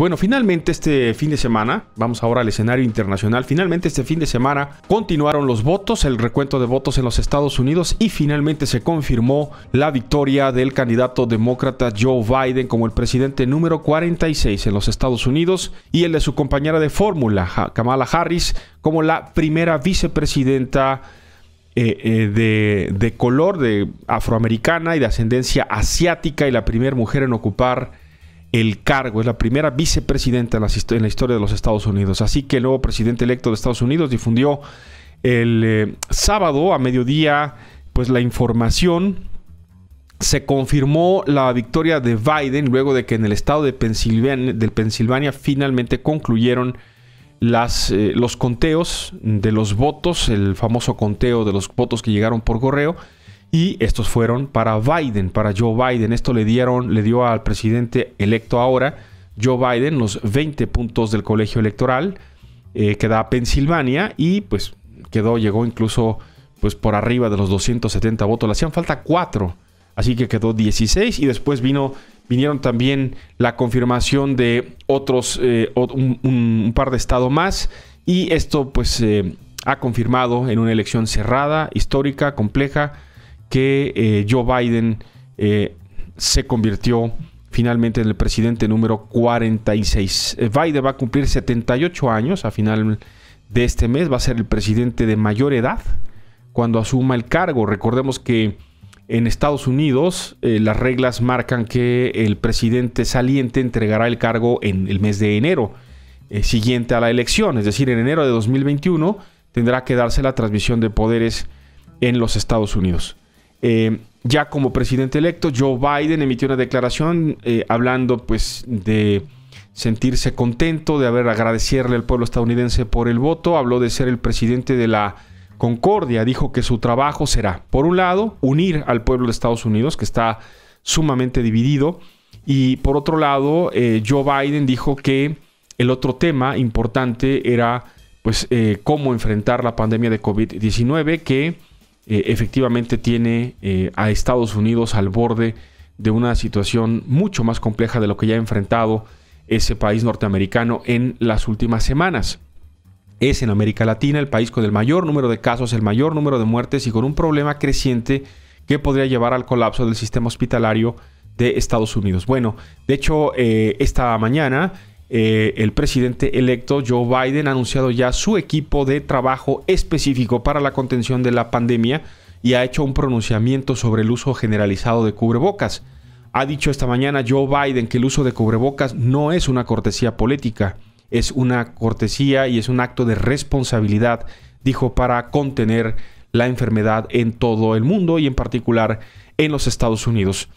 Bueno, finalmente este fin de semana, vamos ahora al escenario internacional, finalmente este fin de semana continuaron los votos, el recuento de votos en los Estados Unidos y finalmente se confirmó la victoria del candidato demócrata Joe Biden como el presidente número 46 en los Estados Unidos y el de su compañera de fórmula, Kamala Harris, como la primera vicepresidenta eh, eh, de, de color, de afroamericana y de ascendencia asiática y la primera mujer en ocupar el cargo, es la primera vicepresidenta en la historia de los Estados Unidos. Así que el nuevo presidente electo de Estados Unidos difundió el eh, sábado a mediodía pues la información se confirmó la victoria de Biden luego de que en el estado de Pensilvania, finalmente concluyeron eh, los conteos de los votos, el famoso conteo de los votos que llegaron por correo. Y estos fueron para Biden, para Joe Biden. Esto le dieron, le dio al presidente electo ahora, Joe Biden, los 20 puntos del colegio electoral eh, que da Pensilvania y pues quedó, llegó incluso pues por arriba de los 270 votos. Le hacían falta 4, así que quedó 16 y después vino, vinieron también la confirmación de otros, eh, un, par de estados más y esto pues eh, ha confirmado en una elección cerrada, histórica, compleja que eh, Joe Biden eh, se convirtió finalmente en el presidente número 46. Eh, Biden va a cumplir 78 años a final de este mes, va a ser el presidente de mayor edad cuando asuma el cargo. Recordemos que en Estados Unidos las reglas marcan que el presidente saliente entregará el cargo en el mes de enero siguiente a la elección, es decir, en enero de 2021 tendrá que darse la transmisión de poderes en los Estados Unidos. Eh, ya como presidente electo, Joe Biden emitió una declaración eh, hablando pues de sentirse contento, de haber agradecerle al pueblo estadounidense por el voto, habló de ser el presidente de la Concordia, dijo que su trabajo será, por un lado, unir al pueblo de Estados Unidos, que está sumamente dividido, y por otro lado, eh, Joe Biden dijo que el otro tema importante era pues cómo enfrentar la pandemia de COVID-19, que eh, efectivamente tiene eh, a Estados Unidos al borde de una situación mucho más compleja de lo que ya ha enfrentado ese país norteamericano en las últimas semanas. Es en América Latina el país con el mayor número de casos, el mayor número de muertes y con un problema creciente que podría llevar al colapso del sistema hospitalario de Estados Unidos. Bueno, de hecho, eh, esta mañana eh, el presidente electo Joe Biden ha anunciado ya su equipo de trabajo específico para la contención de la pandemia y ha hecho un pronunciamiento sobre el uso generalizado de cubrebocas. Ha dicho esta mañana Joe Biden que el uso de cubrebocas no es una cortesía política, es una cortesía y es un acto de responsabilidad, dijo, para contener la enfermedad en todo el mundo y en particular en los Estados Unidos.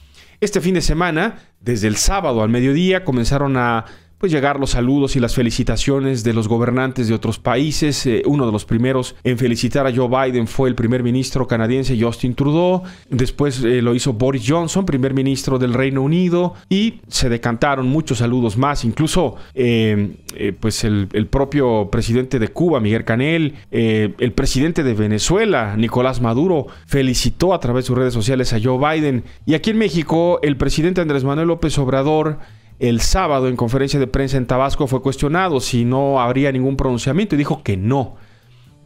Este fin de semana, desde el sábado al mediodía, comenzaron a pues llegar los saludos y las felicitaciones de los gobernantes de otros países. Eh, uno de los primeros en felicitar a Joe Biden fue el primer ministro canadiense Justin Trudeau. Después eh, lo hizo Boris Johnson, primer ministro del Reino Unido. Y se decantaron muchos saludos más. Incluso em, eh, pues el, propio presidente de Cuba, Miguel Canel, el presidente de Venezuela, Nicolás Maduro, felicitó a través de sus redes sociales a Joe Biden. Y aquí en México, el presidente Andrés Manuel López Obrador el sábado en conferencia de prensa en Tabasco fue cuestionado si no habría ningún pronunciamiento y dijo que no,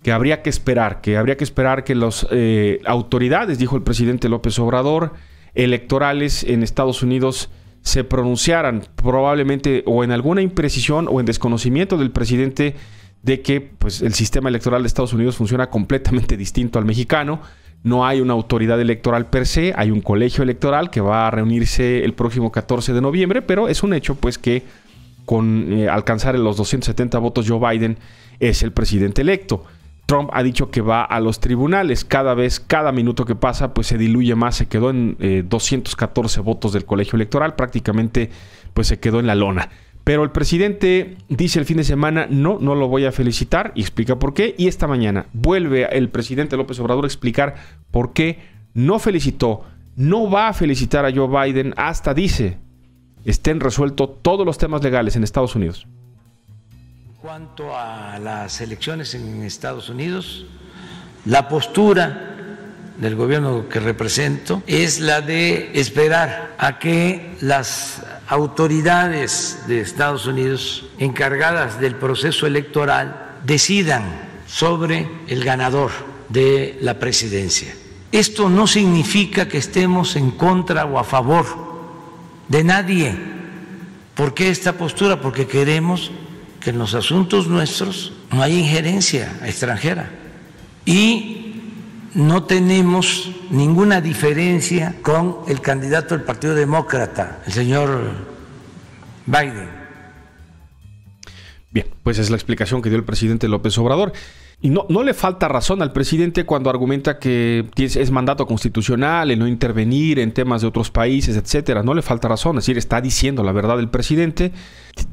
que habría que esperar, que habría que esperar que las eh, autoridades, dijo el presidente López Obrador, electorales en Estados Unidos se pronunciaran probablemente o en alguna imprecisión o en desconocimiento del presidente de que pues, el sistema electoral de Estados Unidos funciona completamente distinto al mexicano, no hay una autoridad electoral per se, hay un colegio electoral que va a reunirse el próximo 14 de noviembre, pero es un hecho pues que con eh, alcanzar los 270 votos Joe Biden es el presidente electo. Trump ha dicho que va a los tribunales. Cada vez, cada minuto que pasa, pues se diluye más. Se quedó en 214 eh, votos del colegio electoral. Prácticamente, pues se quedó en la lona. Pero el presidente dice el fin de semana, no, no lo voy a felicitar y explica por qué. Y esta mañana vuelve el presidente López Obrador a explicar por qué no felicitó, no va a felicitar a Joe Biden hasta dice, estén resueltos todos los temas legales en Estados Unidos. En cuanto a las elecciones en Estados Unidos, la postura del gobierno que represento es la de esperar a que las autoridades de Estados Unidos encargadas del proceso electoral decidan sobre el ganador de la presidencia. Esto no significa que estemos en contra o a favor de nadie. ¿Por qué esta postura? Porque queremos que en los asuntos nuestros no haya injerencia extranjera. Y no tenemos ninguna diferencia con el candidato del Partido Demócrata, el señor Biden. Bien, pues es la explicación que dio el presidente López Obrador. Y no, no le falta razón al presidente cuando argumenta que es mandato constitucional el no intervenir en temas de otros países, etcétera. No le falta razón, es decir, está diciendo la verdad el presidente.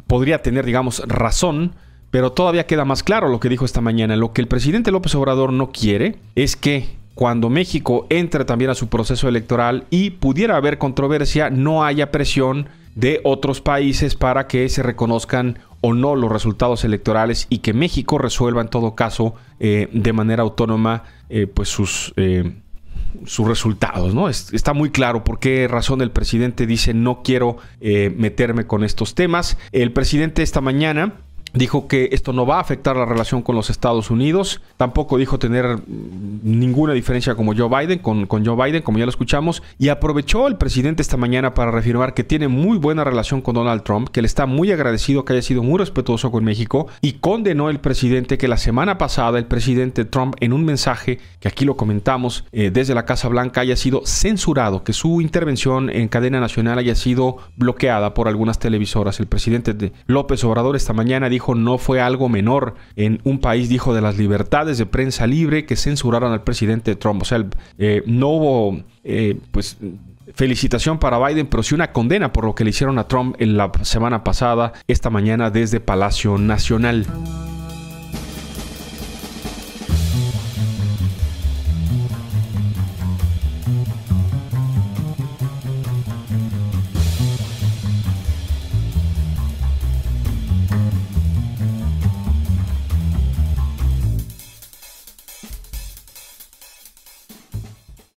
Podría tener, digamos, razón pero todavía queda más claro lo que dijo esta mañana. Lo que el presidente López Obrador no quiere es que cuando México entre también a su proceso electoral y pudiera haber controversia, no haya presión de otros países para que se reconozcan o no los resultados electorales y que México resuelva en todo caso eh, de manera autónoma eh, pues sus, eh, sus resultados. ¿no? está muy claro por qué razón el presidente dice no quiero meterme con estos temas. El presidente esta mañana Dijo que esto no va a afectar la relación con los Estados Unidos. Tampoco dijo tener mm, ninguna diferencia como Joe Biden, con, con, Joe Biden, como ya lo escuchamos. Y aprovechó el presidente esta mañana para reafirmar que tiene muy buena relación con Donald Trump, que le está muy agradecido que haya sido muy respetuoso con México. Y condenó el presidente que la semana pasada el presidente Trump en un mensaje, que aquí lo comentamos eh, desde la Casa Blanca, haya sido censurado, que su intervención en cadena nacional haya sido bloqueada por algunas televisoras. El presidente López Obrador esta mañana dijo dijo no fue algo menor. En un país dijo de las libertades de prensa libre que censuraron al presidente Trump. O sea, eh, no hubo, eh, pues, felicitación para Biden, pero sí una condena por lo que le hicieron a Trump en la semana pasada, esta mañana desde Palacio Nacional.